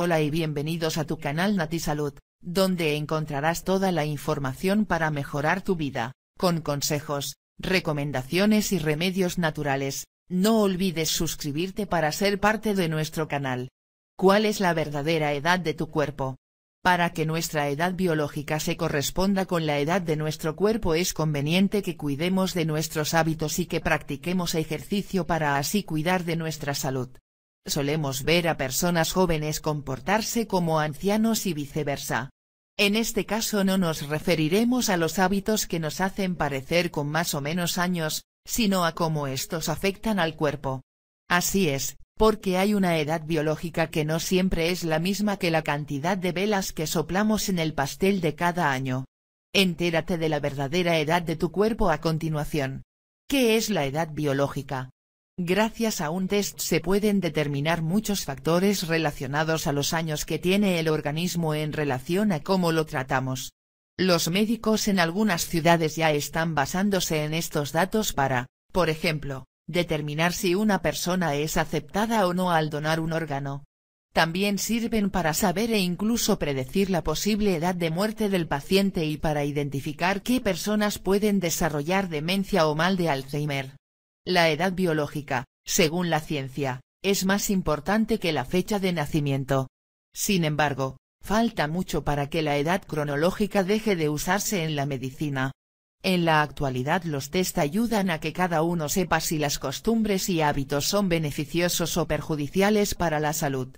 Hola y bienvenidos a tu canal NatiSalud, Salud, donde encontrarás toda la información para mejorar tu vida, con consejos, recomendaciones y remedios naturales. No olvides suscribirte para ser parte de nuestro canal. ¿Cuál es la verdadera edad de tu cuerpo? Para que nuestra edad biológica se corresponda con la edad de nuestro cuerpo es conveniente que cuidemos de nuestros hábitos y que practiquemos ejercicio para así cuidar de nuestra salud solemos ver a personas jóvenes comportarse como ancianos y viceversa. En este caso no nos referiremos a los hábitos que nos hacen parecer con más o menos años, sino a cómo estos afectan al cuerpo. Así es, porque hay una edad biológica que no siempre es la misma que la cantidad de velas que soplamos en el pastel de cada año. Entérate de la verdadera edad de tu cuerpo a continuación. ¿Qué es la edad biológica? Gracias a un test se pueden determinar muchos factores relacionados a los años que tiene el organismo en relación a cómo lo tratamos. Los médicos en algunas ciudades ya están basándose en estos datos para, por ejemplo, determinar si una persona es aceptada o no al donar un órgano. También sirven para saber e incluso predecir la posible edad de muerte del paciente y para identificar qué personas pueden desarrollar demencia o mal de Alzheimer. La edad biológica, según la ciencia, es más importante que la fecha de nacimiento. Sin embargo, falta mucho para que la edad cronológica deje de usarse en la medicina. En la actualidad los test ayudan a que cada uno sepa si las costumbres y hábitos son beneficiosos o perjudiciales para la salud.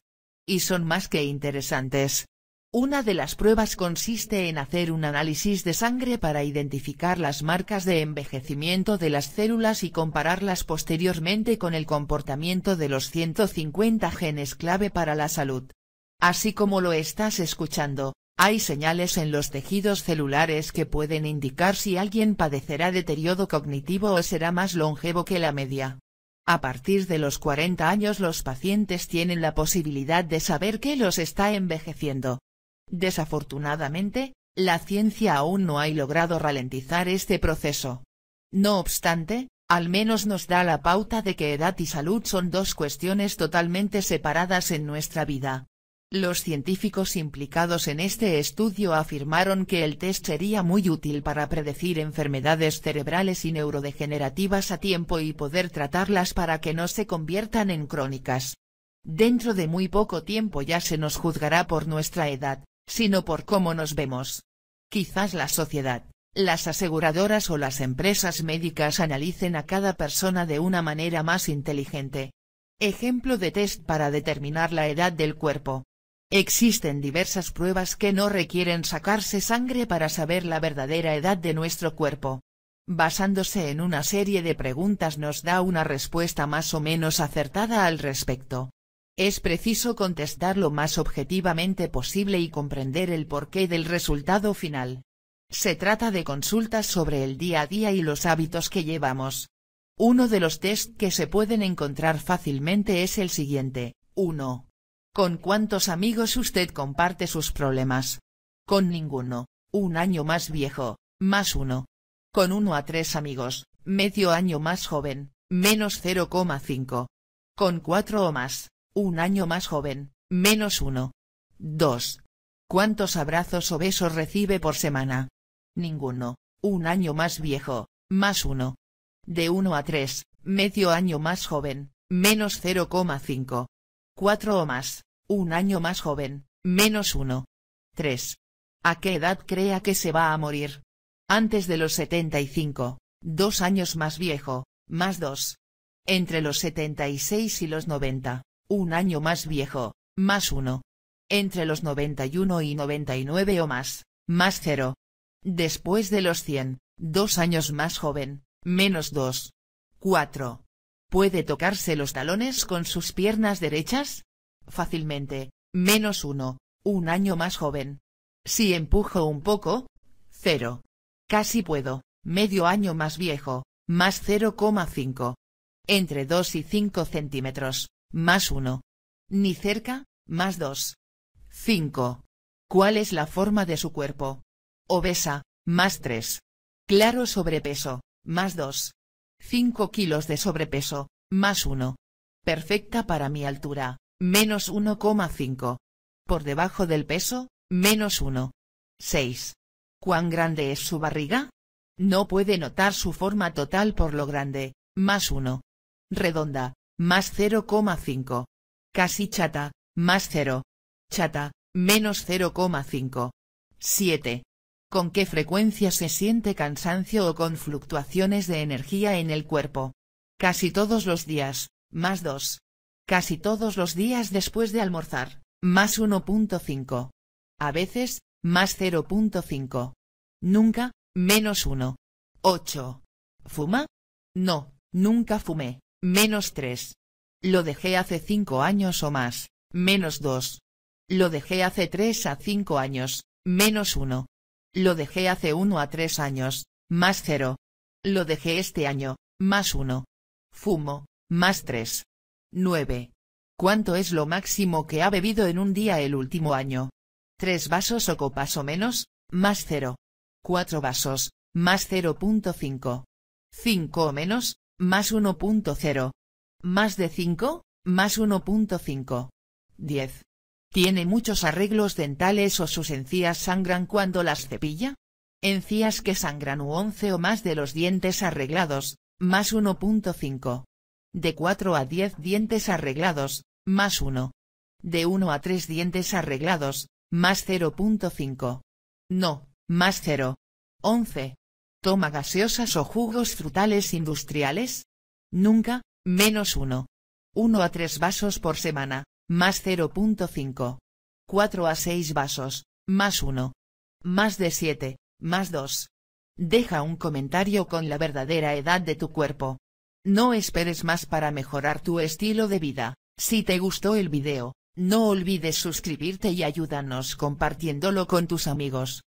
Y son más que interesantes. Una de las pruebas consiste en hacer un análisis de sangre para identificar las marcas de envejecimiento de las células y compararlas posteriormente con el comportamiento de los 150 genes clave para la salud. Así como lo estás escuchando, hay señales en los tejidos celulares que pueden indicar si alguien padecerá deterioro cognitivo o será más longevo que la media. A partir de los 40 años los pacientes tienen la posibilidad de saber qué los está envejeciendo. Desafortunadamente, la ciencia aún no ha logrado ralentizar este proceso. No obstante, al menos nos da la pauta de que edad y salud son dos cuestiones totalmente separadas en nuestra vida. Los científicos implicados en este estudio afirmaron que el test sería muy útil para predecir enfermedades cerebrales y neurodegenerativas a tiempo y poder tratarlas para que no se conviertan en crónicas. Dentro de muy poco tiempo ya se nos juzgará por nuestra edad sino por cómo nos vemos. Quizás la sociedad, las aseguradoras o las empresas médicas analicen a cada persona de una manera más inteligente. Ejemplo de test para determinar la edad del cuerpo. Existen diversas pruebas que no requieren sacarse sangre para saber la verdadera edad de nuestro cuerpo. Basándose en una serie de preguntas nos da una respuesta más o menos acertada al respecto. Es preciso contestar lo más objetivamente posible y comprender el porqué del resultado final. Se trata de consultas sobre el día a día y los hábitos que llevamos. Uno de los test que se pueden encontrar fácilmente es el siguiente. 1. ¿Con cuántos amigos usted comparte sus problemas? Con ninguno. Un año más viejo, más uno. Con uno a tres amigos, medio año más joven, menos 0,5. Con cuatro o más, un año más joven, menos uno. 2. ¿Cuántos abrazos o besos recibe por semana? Ninguno. Un año más viejo, más uno. De 1 a 3, medio año más joven, menos 0,5. 4 o más, un año más joven, menos 1. 3. ¿A qué edad crea que se va a morir? Antes de los 75, dos años más viejo, más 2. Entre los 76 y los 90, un año más viejo, más uno. Entre los 91 y 99 o más, más 0. Después de los 100, dos años más joven, menos 2. 4. Puede tocarse los talones con sus piernas derechas? Fácilmente, menos 1, un año más joven. Si empujo un poco, 0. Casi puedo, medio año más viejo, más 0,5. Entre 2 y 5 centímetros, más 1. Ni cerca, más 2. 5. ¿Cuál es la forma de su cuerpo? Obesa, más 3. Claro sobrepeso, más 2. 5 kilos de sobrepeso, más 1. Perfecta para mi altura, menos 1,5. Por debajo del peso, menos 1. 6. ¿Cuán grande es su barriga? No puede notar su forma total por lo grande, más 1. Redonda, más 0,5. Casi chata, más 0. Chata, menos 0,5. 7. ¿Con qué frecuencia se siente cansancio o con fluctuaciones de energía en el cuerpo? Casi todos los días, más 2. Casi todos los días después de almorzar, más 1.5. A veces, más 0.5. Nunca, menos 1. 8. ¿Fuma? No, nunca fumé. Menos 3. Lo dejé hace 5 años o más. Menos 2. Lo dejé hace 3 a 5 años. Menos 1. Lo dejé hace 1 a 3 años. Más 0. Lo dejé este año. Más 1. Fumo. Más 3. 9. ¿Cuánto es lo máximo que ha bebido en un día el último año? 3 vasos o copas o menos, más 0. 4 vasos, más 0.5. 5 o menos, más 1.0. Más de 5, más 1.5. 10. ¿Tiene muchos arreglos dentales o sus encías sangran cuando las cepilla? Encías que sangran u 11 o más de los dientes arreglados, más 1.5. De 4 a 10 dientes arreglados, más 1. De 1 a 3 dientes arreglados, más 0.5. No, más 0. 11 toma gaseosas o jugos frutales industriales? Nunca, menos 1. 1 a 3 vasos por semana, más 0.5. 4 a 6 vasos, más 1. Más de 7, más 2. Deja un comentario con la verdadera edad de tu cuerpo. No esperes más para mejorar tu estilo de vida. Si te gustó el video, no olvides suscribirte y ayúdanos compartiéndolo con tus amigos.